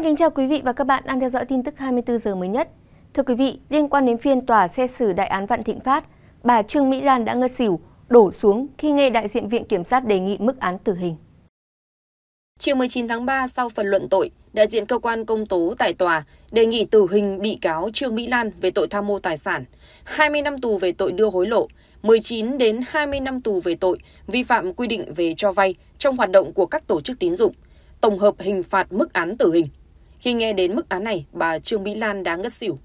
Xin kính chào quý vị và các bạn đang theo dõi tin tức 24 giờ mới nhất. Thưa quý vị, liên quan đến phiên tòa xét xử đại án Vạn Thịnh Phát, bà Trương Mỹ Lan đã ngất xỉu, đổ xuống khi nghe đại diện Viện Kiểm sát đề nghị mức án tử hình. Chiều 19 tháng 3, sau phần luận tội, đại diện cơ quan công tố tại tòa đề nghị tử hình bị cáo Trương Mỹ Lan về tội tham mô tài sản, 20 năm tù về tội đưa hối lộ, 19 đến 20 năm tù về tội vi phạm quy định về cho vay trong hoạt động của các tổ chức tín dụng, tổng hợp hình phạt mức án tử hình. Khi nghe đến mức án này, bà Trương Mỹ Lan đã ngất xỉu.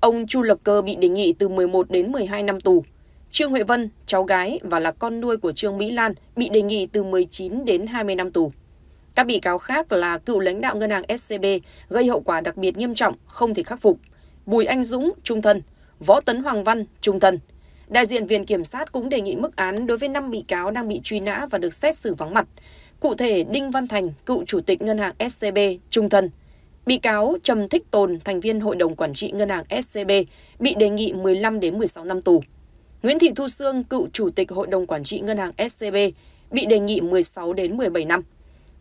Ông Chu Lập Cơ bị đề nghị từ 11 đến 12 năm tù. Trương Huệ Vân, cháu gái và là con nuôi của Trương Mỹ Lan bị đề nghị từ 19 đến 20 năm tù. Các bị cáo khác là cựu lãnh đạo ngân hàng SCB gây hậu quả đặc biệt nghiêm trọng, không thể khắc phục. Bùi Anh Dũng, trung thân. Võ Tấn Hoàng Văn, trung thân. Đại diện Viện Kiểm sát cũng đề nghị mức án đối với 5 bị cáo đang bị truy nã và được xét xử vắng mặt. Cụ thể, Đinh Văn Thành, cựu chủ tịch ngân hàng SCB, trung thân. Bị cáo Trầm Thích Tồn, thành viên hội đồng quản trị ngân hàng SCB, bị đề nghị 15 đến 16 năm tù. Nguyễn Thị Thu Sương, cựu chủ tịch hội đồng quản trị ngân hàng SCB, bị đề nghị 16 đến 17 năm.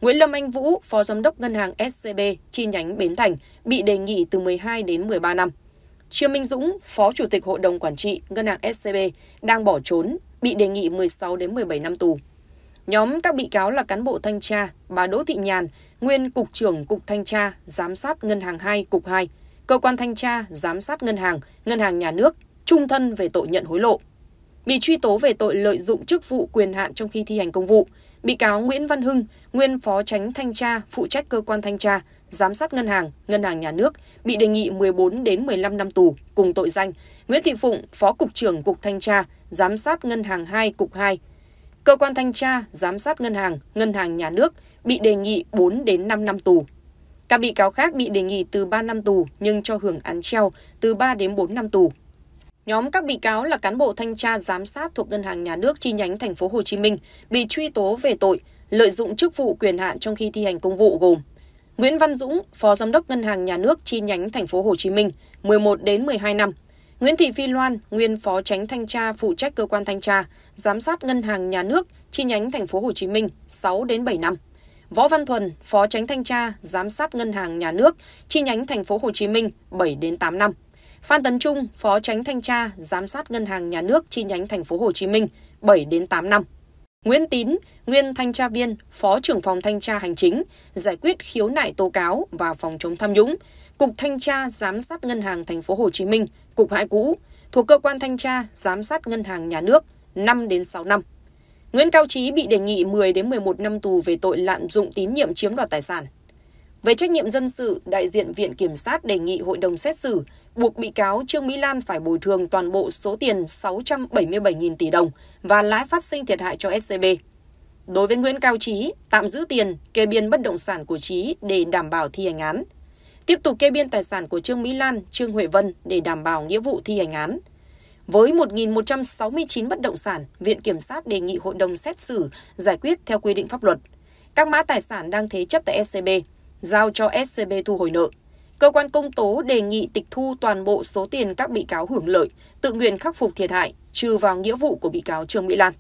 Nguyễn Lâm Anh Vũ, phó giám đốc ngân hàng SCB chi nhánh Bến Thành, bị đề nghị từ 12 đến 13 năm. Trương Minh Dũng, phó chủ tịch hội đồng quản trị ngân hàng SCB đang bỏ trốn, bị đề nghị 16 đến 17 năm tù. Nhóm các bị cáo là cán bộ thanh tra, bà Đỗ Thị Nhàn, nguyên Cục trưởng Cục Thanh tra, Giám sát Ngân hàng 2, Cục 2, Cơ quan Thanh tra, Giám sát Ngân hàng, Ngân hàng Nhà nước, trung thân về tội nhận hối lộ. Bị truy tố về tội lợi dụng chức vụ quyền hạn trong khi thi hành công vụ, bị cáo Nguyễn Văn Hưng, nguyên Phó Tránh Thanh tra, phụ trách Cơ quan Thanh tra, Giám sát Ngân hàng, Ngân hàng Nhà nước, bị đề nghị 14 đến 15 năm tù cùng tội danh. Nguyễn Thị Phụng, Phó Cục trưởng Cục Thanh tra, Giám sát Ngân hàng 2, Cục 2, Cơ quan Thanh tra, Giám sát Ngân hàng, Ngân hàng Nhà nước – bị đề nghị 4 đến 5 năm tù. Các bị cáo khác bị đề nghị từ 3 năm tù nhưng cho hưởng án treo từ 3 đến 4 năm tù. Nhóm các bị cáo là cán bộ thanh tra giám sát thuộc Ngân hàng Nhà nước chi nhánh thành phố Hồ Chí Minh bị truy tố về tội lợi dụng chức vụ quyền hạn trong khi thi hành công vụ gồm Nguyễn Văn Dũng, Phó Giám đốc Ngân hàng Nhà nước chi nhánh thành phố Hồ Chí Minh, 11 đến 12 năm. Nguyễn Thị Phi Loan, nguyên Phó Tránh Thanh tra phụ trách cơ quan thanh tra, giám sát Ngân hàng Nhà nước chi nhánh thành phố Hồ Chí Minh, 6 đến 7 năm. Võ Văn Thuần, Phó Tránh Thanh tra, Giám sát Ngân hàng Nhà nước, chi nhánh thành phố Hồ Chí Minh 7 đến 8 năm. Phan Tấn Trung, Phó Tránh Thanh tra, Giám sát Ngân hàng Nhà nước chi nhánh thành phố Hồ Chí Minh 7 đến 8 năm. Nguyễn Tín, nguyên thanh tra viên, Phó trưởng phòng thanh tra hành chính, giải quyết khiếu nại tố cáo và phòng chống tham nhũng, Cục Thanh tra giám sát Ngân hàng thành phố Hồ Chí Minh, Cục Hải cũ, thuộc cơ quan thanh tra giám sát Ngân hàng Nhà nước 5 đến 6 năm. Nguyễn Cao Trí bị đề nghị 10 đến 11 năm tù về tội lạm dụng tín nhiệm chiếm đoạt tài sản. Về trách nhiệm dân sự, đại diện Viện Kiểm sát đề nghị hội đồng xét xử buộc bị cáo Trương Mỹ Lan phải bồi thường toàn bộ số tiền 677.000 tỷ đồng và lãi phát sinh thiệt hại cho SCB. Đối với Nguyễn Cao Trí, tạm giữ tiền, kê biên bất động sản của Trí để đảm bảo thi hành án. Tiếp tục kê biên tài sản của Trương Mỹ Lan, Trương Huệ Vân để đảm bảo nghĩa vụ thi hành án – với 1.169 bất động sản, Viện Kiểm sát đề nghị hội đồng xét xử giải quyết theo quy định pháp luật. Các mã tài sản đang thế chấp tại SCB, giao cho SCB thu hồi nợ. Cơ quan công tố đề nghị tịch thu toàn bộ số tiền các bị cáo hưởng lợi, tự nguyện khắc phục thiệt hại, trừ vào nghĩa vụ của bị cáo Trương Mỹ Lan.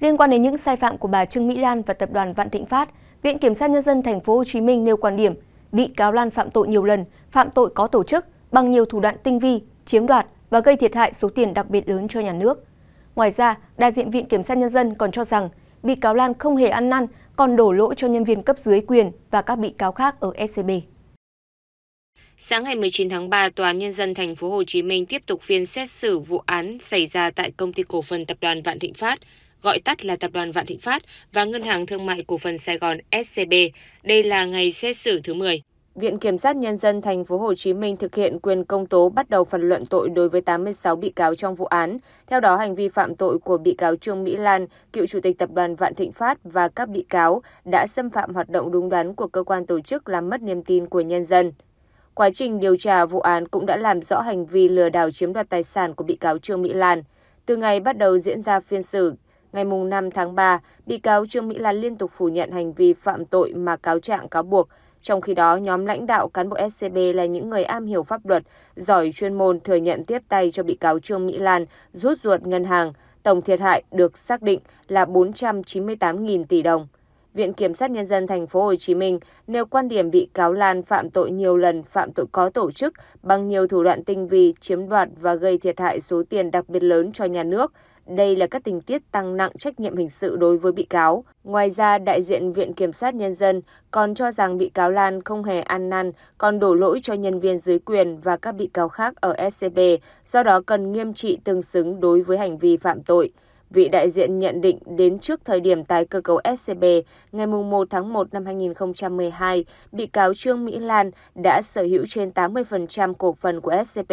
Liên quan đến những sai phạm của bà Trương Mỹ Lan và tập đoàn Vạn Thịnh Phát, Viện Kiểm sát Nhân dân Thành phố Hồ Chí Minh nêu quan điểm bị cáo Lan phạm tội nhiều lần, phạm tội có tổ chức bằng nhiều thủ đoạn tinh vi, chiếm đoạt, và gây thiệt hại số tiền đặc biệt lớn cho nhà nước. Ngoài ra, đại diện Viện Kiểm sát Nhân dân còn cho rằng bị cáo Lan không hề ăn năn, còn đổ lỗi cho nhân viên cấp dưới quyền và các bị cáo khác ở SCB. Sáng ngày 19 tháng 3, Tòa án Nhân dân thành phố Hồ Chí Minh tiếp tục phiên xét xử vụ án xảy ra tại Công ty Cổ phần Tập đoàn Vạn Thịnh Phát, gọi tắt là Tập đoàn Vạn Thịnh Phát và Ngân hàng Thương mại Cổ phần Sài Gòn SCB. Đây là ngày xét xử thứ 10. Viện Kiểm sát Nhân dân Thành phố Hồ Chí Minh thực hiện quyền công tố bắt đầu phần luận tội đối với 86 bị cáo trong vụ án. Theo đó, hành vi phạm tội của bị cáo Trương Mỹ Lan, cựu chủ tịch tập đoàn Vạn Thịnh Phát và các bị cáo đã xâm phạm hoạt động đúng đắn của cơ quan tổ chức làm mất niềm tin của nhân dân. Quá trình điều tra vụ án cũng đã làm rõ hành vi lừa đảo chiếm đoạt tài sản của bị cáo Trương Mỹ Lan. Từ ngày bắt đầu diễn ra phiên xử, ngày 5 tháng 3, bị cáo Trương Mỹ Lan liên tục phủ nhận hành vi phạm tội mà cáo trạng cáo buộc trong khi đó, nhóm lãnh đạo cán bộ scb là những người am hiểu pháp luật, giỏi chuyên môn thừa nhận tiếp tay cho bị cáo Trương Mỹ Lan rút ruột ngân hàng. Tổng thiệt hại được xác định là 498.000 tỷ đồng. Viện Kiểm sát Nhân dân Thành phố Hồ Chí Minh nêu quan điểm bị cáo Lan phạm tội nhiều lần, phạm tội có tổ chức bằng nhiều thủ đoạn tinh vi, chiếm đoạt và gây thiệt hại số tiền đặc biệt lớn cho nhà nước. Đây là các tình tiết tăng nặng trách nhiệm hình sự đối với bị cáo. Ngoài ra, đại diện Viện Kiểm sát Nhân dân còn cho rằng bị cáo Lan không hề ăn năn, còn đổ lỗi cho nhân viên dưới quyền và các bị cáo khác ở SCB, do đó cần nghiêm trị tương xứng đối với hành vi phạm tội. Vị đại diện nhận định đến trước thời điểm tái cơ cấu scb ngày 1 tháng 1 năm 2012, bị cáo Trương Mỹ Lan đã sở hữu trên 80% cổ phần của scb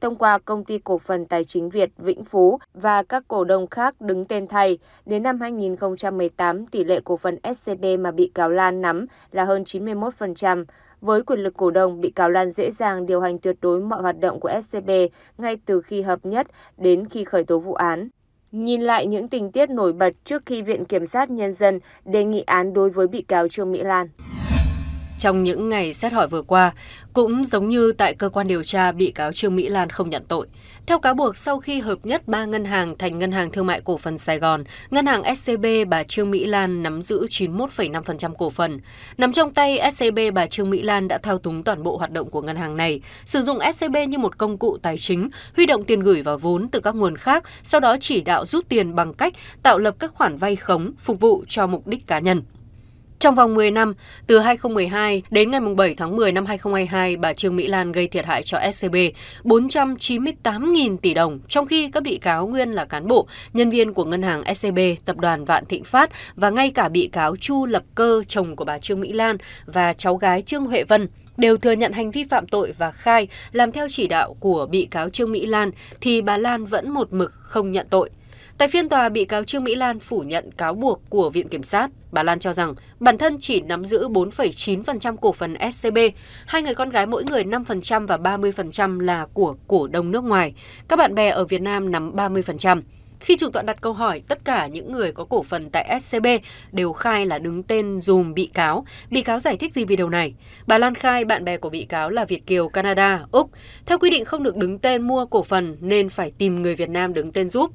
thông qua công ty cổ phần tài chính Việt Vĩnh Phú và các cổ đông khác đứng tên thay. Đến năm 2018, tỷ lệ cổ phần scb mà bị cáo Lan nắm là hơn 91%. Với quyền lực cổ đông, bị cáo Lan dễ dàng điều hành tuyệt đối mọi hoạt động của SCB ngay từ khi hợp nhất đến khi khởi tố vụ án. Nhìn lại những tình tiết nổi bật trước khi Viện Kiểm sát Nhân dân đề nghị án đối với bị cáo Trương Mỹ Lan. Trong những ngày xét hỏi vừa qua, cũng giống như tại cơ quan điều tra, bị cáo Trương Mỹ Lan không nhận tội. Theo cáo buộc, sau khi hợp nhất ba ngân hàng thành Ngân hàng Thương mại Cổ phần Sài Gòn, Ngân hàng SCB bà Trương Mỹ Lan nắm giữ 91,5% cổ phần. Nằm trong tay SCB bà Trương Mỹ Lan đã thao túng toàn bộ hoạt động của ngân hàng này, sử dụng SCB như một công cụ tài chính, huy động tiền gửi và vốn từ các nguồn khác, sau đó chỉ đạo rút tiền bằng cách tạo lập các khoản vay khống phục vụ cho mục đích cá nhân. Trong vòng 10 năm, từ 2012 đến ngày 7 tháng 10 năm 2022, bà Trương Mỹ Lan gây thiệt hại cho SCB 498.000 tỷ đồng, trong khi các bị cáo nguyên là cán bộ, nhân viên của ngân hàng SCB, tập đoàn Vạn Thịnh Phát và ngay cả bị cáo Chu Lập Cơ, chồng của bà Trương Mỹ Lan và cháu gái Trương Huệ Vân đều thừa nhận hành vi phạm tội và khai làm theo chỉ đạo của bị cáo Trương Mỹ Lan thì bà Lan vẫn một mực không nhận tội. Tại phiên tòa, bị cáo Trương Mỹ Lan phủ nhận cáo buộc của Viện Kiểm sát Bà Lan cho rằng bản thân chỉ nắm giữ 4,9% cổ phần SCB, hai người con gái mỗi người 5% và 30% là của cổ đông nước ngoài, các bạn bè ở Việt Nam nắm 30%. Khi chủ tọa đặt câu hỏi, tất cả những người có cổ phần tại SCB đều khai là đứng tên dùm bị cáo. Bị cáo giải thích gì về điều này? Bà Lan khai bạn bè của bị cáo là Việt Kiều, Canada, Úc. Theo quy định không được đứng tên mua cổ phần nên phải tìm người Việt Nam đứng tên giúp.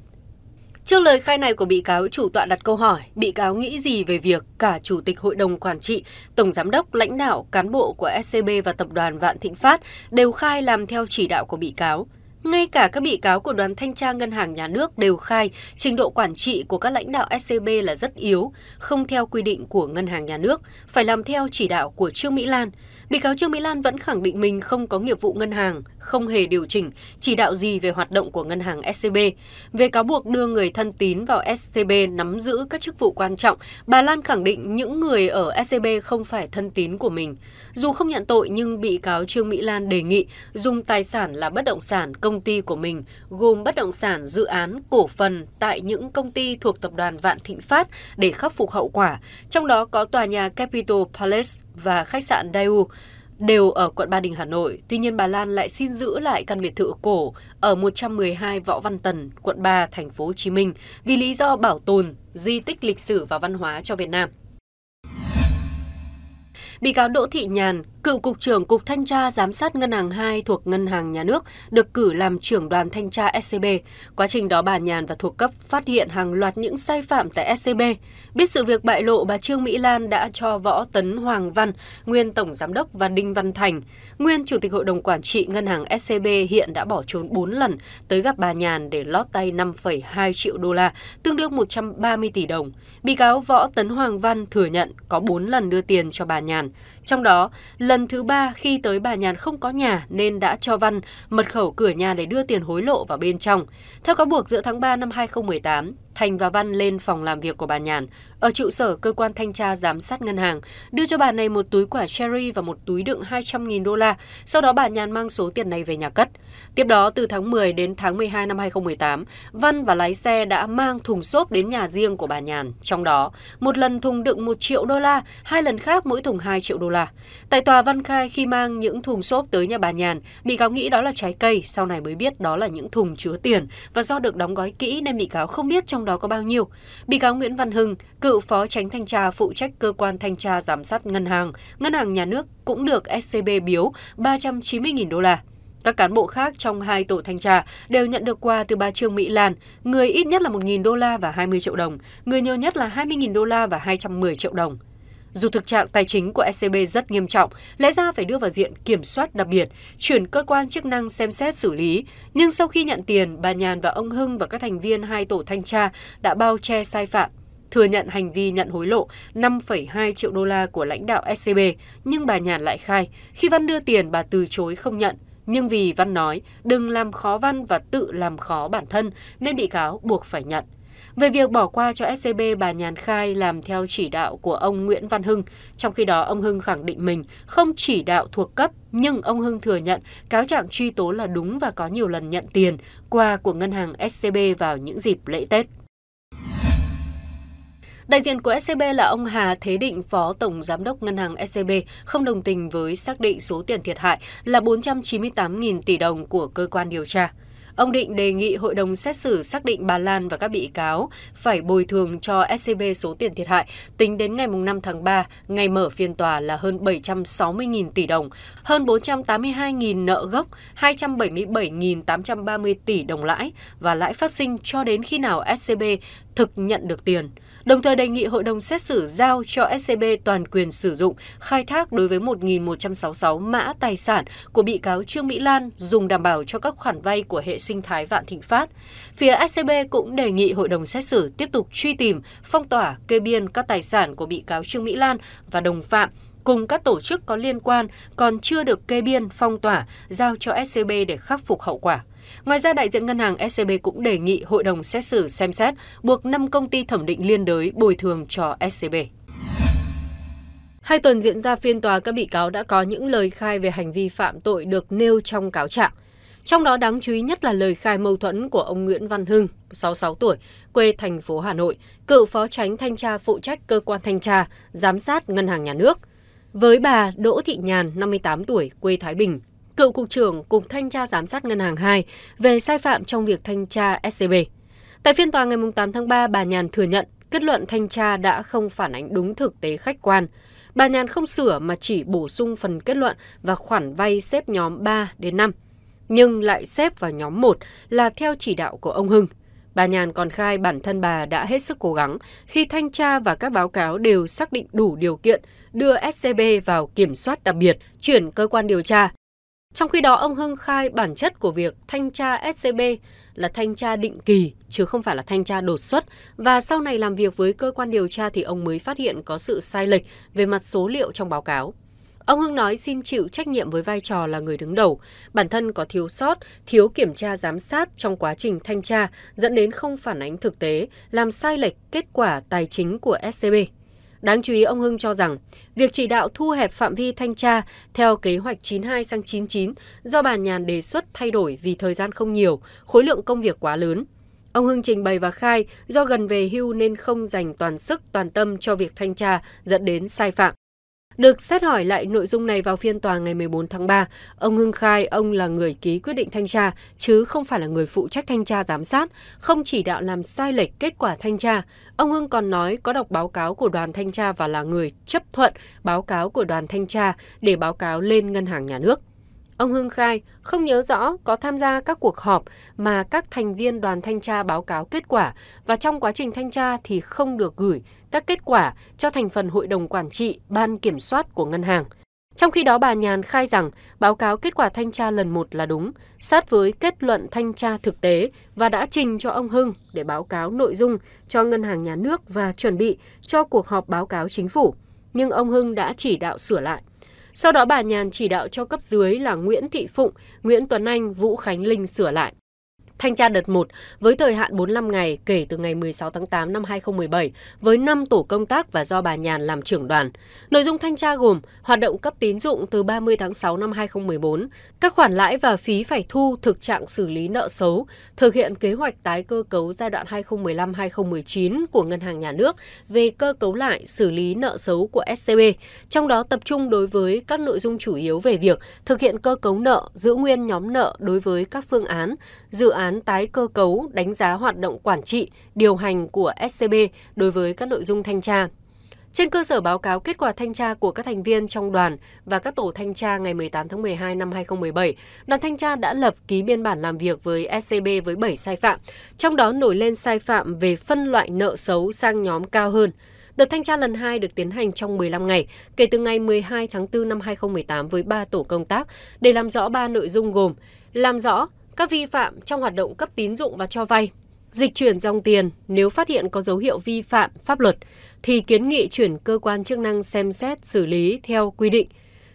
Trước lời khai này của bị cáo, chủ tọa đặt câu hỏi, bị cáo nghĩ gì về việc cả chủ tịch hội đồng quản trị, tổng giám đốc, lãnh đạo, cán bộ của SCB và tập đoàn Vạn Thịnh Phát đều khai làm theo chỉ đạo của bị cáo. Ngay cả các bị cáo của đoàn thanh tra ngân hàng nhà nước đều khai trình độ quản trị của các lãnh đạo SCB là rất yếu, không theo quy định của ngân hàng nhà nước, phải làm theo chỉ đạo của Trương Mỹ Lan bị cáo trương mỹ lan vẫn khẳng định mình không có nghiệp vụ ngân hàng không hề điều chỉnh chỉ đạo gì về hoạt động của ngân hàng scb về cáo buộc đưa người thân tín vào scb nắm giữ các chức vụ quan trọng bà lan khẳng định những người ở scb không phải thân tín của mình dù không nhận tội nhưng bị cáo trương mỹ lan đề nghị dùng tài sản là bất động sản công ty của mình gồm bất động sản dự án cổ phần tại những công ty thuộc tập đoàn vạn thịnh phát để khắc phục hậu quả trong đó có tòa nhà capitol palace và khách sạn Daewoo đều ở quận Ba Đình, Hà Nội. Tuy nhiên bà Lan lại xin giữ lại căn biệt thự cổ ở 112 Võ Văn Tần, quận 3, thành phố Hồ Chí Minh vì lý do bảo tồn di tích lịch sử và văn hóa cho Việt Nam. Bị cáo Đỗ Thị Nhàn, Cựu Cục trưởng Cục Thanh tra Giám sát Ngân hàng 2 thuộc Ngân hàng Nhà nước được cử làm trưởng đoàn thanh tra SCB. Quá trình đó bà Nhàn và thuộc cấp phát hiện hàng loạt những sai phạm tại SCB. Biết sự việc bại lộ, bà Trương Mỹ Lan đã cho Võ Tấn Hoàng Văn, nguyên Tổng Giám đốc và Đinh Văn Thành, nguyên Chủ tịch Hội đồng Quản trị Ngân hàng SCB hiện đã bỏ trốn 4 lần tới gặp bà Nhàn để lót tay 5,2 triệu đô la, tương đương 130 tỷ đồng. Bị cáo Võ Tấn Hoàng Văn thừa nhận có 4 lần đưa tiền cho bà Nhàn. Trong đó, lần thứ ba khi tới bà Nhàn không có nhà nên đã cho Văn mật khẩu cửa nhà để đưa tiền hối lộ vào bên trong. Theo cáo buộc giữa tháng 3 năm 2018, Thành và Văn lên phòng làm việc của bà Nhàn ở trụ sở cơ quan thanh tra giám sát ngân hàng, đưa cho bà này một túi quả cherry và một túi đựng 200.000 đô la, sau đó bà Nhàn mang số tiền này về nhà cất. Tiếp đó từ tháng 10 đến tháng 12 năm 2018, Văn và lái xe đã mang thùng xốp đến nhà riêng của bà Nhàn, trong đó một lần thùng đựng 1 triệu đô la, hai lần khác mỗi thùng 2 triệu đô la. Tại tòa Văn khai khi mang những thùng xốp tới nhà bà Nhàn, bị cáo nghĩ đó là trái cây, sau này mới biết đó là những thùng chứa tiền và do được đóng gói kỹ nên bị cáo không biết trong trong đó có bao nhiêu. Bị cáo Nguyễn Văn Hưng, cựu phó tránh thanh tra phụ trách cơ quan thanh tra giám sát ngân hàng, ngân hàng nhà nước cũng được SCB biếu 390.000 đô la. Các cán bộ khác trong hai tổ thanh tra đều nhận được quà từ bà Trương Mỹ Lan, người ít nhất là 1.000 đô la và 20 triệu đồng, người nhiều nhất là 20.000 đô la và 210 triệu đồng. Dù thực trạng tài chính của scb e rất nghiêm trọng, lẽ ra phải đưa vào diện kiểm soát đặc biệt, chuyển cơ quan chức năng xem xét xử lý. Nhưng sau khi nhận tiền, bà Nhàn và ông Hưng và các thành viên hai tổ thanh tra đã bao che sai phạm, thừa nhận hành vi nhận hối lộ 5,2 triệu đô la của lãnh đạo scb. E Nhưng bà Nhàn lại khai, khi Văn đưa tiền bà từ chối không nhận. Nhưng vì Văn nói đừng làm khó Văn và tự làm khó bản thân nên bị cáo buộc phải nhận. Về việc bỏ qua cho scb, bà Nhàn khai làm theo chỉ đạo của ông Nguyễn Văn Hưng. Trong khi đó, ông Hưng khẳng định mình không chỉ đạo thuộc cấp, nhưng ông Hưng thừa nhận cáo trạng truy tố là đúng và có nhiều lần nhận tiền qua của ngân hàng scb vào những dịp lễ Tết. Đại diện của SCB là ông Hà Thế Định, Phó Tổng Giám đốc Ngân hàng SCB, không đồng tình với xác định số tiền thiệt hại là 498.000 tỷ đồng của cơ quan điều tra ông định đề nghị hội đồng xét xử xác định bà Lan và các bị cáo phải bồi thường cho scb số tiền thiệt hại tính đến ngày 5 tháng 3, ngày mở phiên tòa là hơn 760.000 tỷ đồng, hơn 482.000 nợ gốc, 277.830 tỷ đồng lãi và lãi phát sinh cho đến khi nào scb thực nhận được tiền đồng thời đề nghị hội đồng xét xử giao cho scb toàn quyền sử dụng khai thác đối với 1.166 mã tài sản của bị cáo Trương Mỹ Lan dùng đảm bảo cho các khoản vay của hệ sinh thái Vạn Thịnh Phát. Phía scb cũng đề nghị hội đồng xét xử tiếp tục truy tìm, phong tỏa, kê biên các tài sản của bị cáo Trương Mỹ Lan và đồng phạm cùng các tổ chức có liên quan còn chưa được kê biên phong tỏa giao cho scb để khắc phục hậu quả. Ngoài ra, đại diện ngân hàng SCB cũng đề nghị hội đồng xét xử xem xét buộc 5 công ty thẩm định liên đới bồi thường cho SCB. Hai tuần diễn ra phiên tòa, các bị cáo đã có những lời khai về hành vi phạm tội được nêu trong cáo trạng. Trong đó đáng chú ý nhất là lời khai mâu thuẫn của ông Nguyễn Văn Hưng, 66 tuổi, quê thành phố Hà Nội, cựu phó tránh thanh tra phụ trách cơ quan thanh tra, giám sát ngân hàng nhà nước – với bà Đỗ Thị Nhàn, 58 tuổi, quê Thái Bình, cựu cục trưởng Cục Thanh tra Giám sát Ngân hàng 2 về sai phạm trong việc thanh tra SCB. Tại phiên tòa ngày 8 tháng 3, bà Nhàn thừa nhận kết luận thanh tra đã không phản ánh đúng thực tế khách quan. Bà Nhàn không sửa mà chỉ bổ sung phần kết luận và khoản vay xếp nhóm 3 đến 5, nhưng lại xếp vào nhóm 1 là theo chỉ đạo của ông Hưng. Bà Nhàn còn khai bản thân bà đã hết sức cố gắng khi thanh tra và các báo cáo đều xác định đủ điều kiện đưa scb vào kiểm soát đặc biệt chuyển cơ quan điều tra trong khi đó ông hưng khai bản chất của việc thanh tra scb là thanh tra định kỳ chứ không phải là thanh tra đột xuất và sau này làm việc với cơ quan điều tra thì ông mới phát hiện có sự sai lệch về mặt số liệu trong báo cáo Ông Hưng nói xin chịu trách nhiệm với vai trò là người đứng đầu, bản thân có thiếu sót, thiếu kiểm tra giám sát trong quá trình thanh tra dẫn đến không phản ánh thực tế, làm sai lệch kết quả tài chính của SCB. Đáng chú ý, ông Hưng cho rằng việc chỉ đạo thu hẹp phạm vi thanh tra theo kế hoạch 92 sang 99 do bà Nhàn đề xuất thay đổi vì thời gian không nhiều, khối lượng công việc quá lớn. Ông Hưng trình bày và khai do gần về hưu nên không dành toàn sức toàn tâm cho việc thanh tra dẫn đến sai phạm. Được xét hỏi lại nội dung này vào phiên tòa ngày 14 tháng 3, ông Hưng khai ông là người ký quyết định thanh tra, chứ không phải là người phụ trách thanh tra giám sát, không chỉ đạo làm sai lệch kết quả thanh tra. Ông Hưng còn nói có đọc báo cáo của đoàn thanh tra và là người chấp thuận báo cáo của đoàn thanh tra để báo cáo lên ngân hàng nhà nước. Ông Hưng khai không nhớ rõ có tham gia các cuộc họp mà các thành viên đoàn thanh tra báo cáo kết quả và trong quá trình thanh tra thì không được gửi các kết quả cho thành phần hội đồng quản trị, ban kiểm soát của ngân hàng. Trong khi đó bà Nhàn khai rằng báo cáo kết quả thanh tra lần một là đúng, sát với kết luận thanh tra thực tế và đã trình cho ông Hưng để báo cáo nội dung cho ngân hàng nhà nước và chuẩn bị cho cuộc họp báo cáo chính phủ. Nhưng ông Hưng đã chỉ đạo sửa lại sau đó bà nhàn chỉ đạo cho cấp dưới là nguyễn thị phụng nguyễn tuấn anh vũ khánh linh sửa lại Thanh tra đợt 1 với thời hạn 45 ngày kể từ ngày 16 tháng 8 năm 2017 với 5 tổ công tác và do bà Nhàn làm trưởng đoàn. Nội dung thanh tra gồm hoạt động cấp tín dụng từ 30 tháng 6 năm 2014, các khoản lãi và phí phải thu thực trạng xử lý nợ xấu, thực hiện kế hoạch tái cơ cấu giai đoạn 2015-2019 của Ngân hàng Nhà nước về cơ cấu lại xử lý nợ xấu của SCB, trong đó tập trung đối với các nội dung chủ yếu về việc thực hiện cơ cấu nợ, giữ nguyên nhóm nợ đối với các phương án, dự án tái cơ cấu đánh giá hoạt động quản trị, điều hành của scb đối với các nội dung thanh tra. Trên cơ sở báo cáo kết quả thanh tra của các thành viên trong đoàn và các tổ thanh tra ngày 18 tháng 12 năm 2017, đoàn thanh tra đã lập ký biên bản làm việc với SCB với 7 sai phạm, trong đó nổi lên sai phạm về phân loại nợ xấu sang nhóm cao hơn. Đợt thanh tra lần 2 được tiến hành trong 15 ngày, kể từ ngày 12 tháng 4 năm 2018 với 3 tổ công tác để làm rõ 3 nội dung gồm làm rõ các vi phạm trong hoạt động cấp tín dụng và cho vay dịch chuyển dòng tiền nếu phát hiện có dấu hiệu vi phạm pháp luật thì kiến nghị chuyển cơ quan chức năng xem xét xử lý theo quy định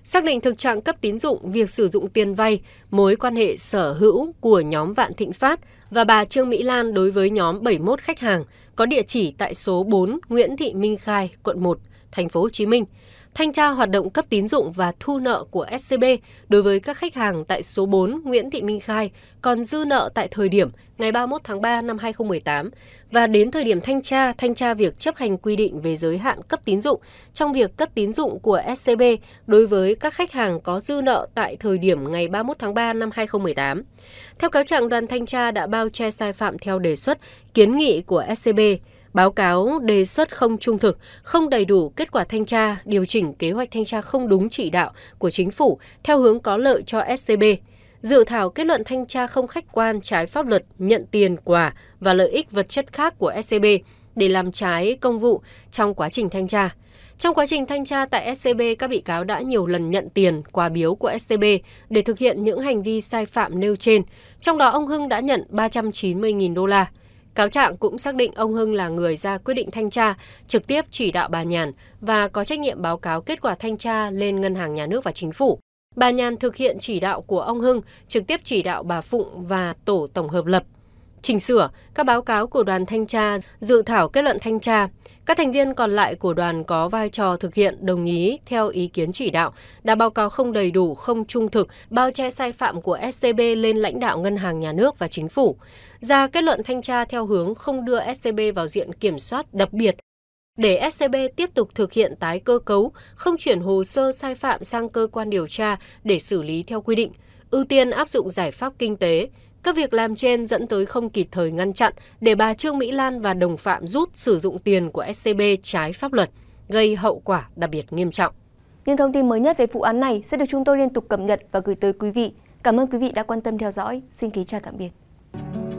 xác định thực trạng cấp tín dụng việc sử dụng tiền vay mối quan hệ sở hữu của nhóm vạn thịnh phát và bà trương mỹ lan đối với nhóm 71 khách hàng có địa chỉ tại số 4 nguyễn thị minh khai quận 1 thành phố hồ chí minh thanh tra hoạt động cấp tín dụng và thu nợ của scb đối với các khách hàng tại số 4 Nguyễn Thị Minh Khai còn dư nợ tại thời điểm ngày 31 tháng 3 năm 2018 và đến thời điểm thanh tra, thanh tra việc chấp hành quy định về giới hạn cấp tín dụng trong việc cấp tín dụng của SCB đối với các khách hàng có dư nợ tại thời điểm ngày 31 tháng 3 năm 2018. Theo cáo trạng, đoàn thanh tra đã bao che sai phạm theo đề xuất, kiến nghị của SCB báo cáo đề xuất không trung thực, không đầy đủ kết quả thanh tra, điều chỉnh kế hoạch thanh tra không đúng chỉ đạo của chính phủ theo hướng có lợi cho SCB. Dự thảo kết luận thanh tra không khách quan trái pháp luật nhận tiền quà và lợi ích vật chất khác của SCB để làm trái công vụ trong quá trình thanh tra. Trong quá trình thanh tra tại SCB, các bị cáo đã nhiều lần nhận tiền, quà biếu của SCB để thực hiện những hành vi sai phạm nêu trên. Trong đó, ông Hưng đã nhận 390.000 đô la. Cáo trạng cũng xác định ông Hưng là người ra quyết định thanh tra, trực tiếp chỉ đạo bà Nhàn và có trách nhiệm báo cáo kết quả thanh tra lên Ngân hàng Nhà nước và Chính phủ. Bà Nhàn thực hiện chỉ đạo của ông Hưng, trực tiếp chỉ đạo bà Phụng và tổ tổng hợp lập. Chỉnh sửa các báo cáo của đoàn thanh tra, dự thảo kết luận thanh tra. Các thành viên còn lại của đoàn có vai trò thực hiện đồng ý theo ý kiến chỉ đạo, đã báo cáo không đầy đủ, không trung thực, bao che sai phạm của SCB lên lãnh đạo ngân hàng nhà nước và chính phủ ra kết luận thanh tra theo hướng không đưa scb vào diện kiểm soát đặc biệt để scb tiếp tục thực hiện tái cơ cấu không chuyển hồ sơ sai phạm sang cơ quan điều tra để xử lý theo quy định ưu tiên áp dụng giải pháp kinh tế các việc làm trên dẫn tới không kịp thời ngăn chặn để bà Trương Mỹ Lan và đồng phạm rút sử dụng tiền của SCB trái pháp luật, gây hậu quả đặc biệt nghiêm trọng. Những thông tin mới nhất về vụ án này sẽ được chúng tôi liên tục cập nhật và gửi tới quý vị. Cảm ơn quý vị đã quan tâm theo dõi. Xin kính chào tạm biệt.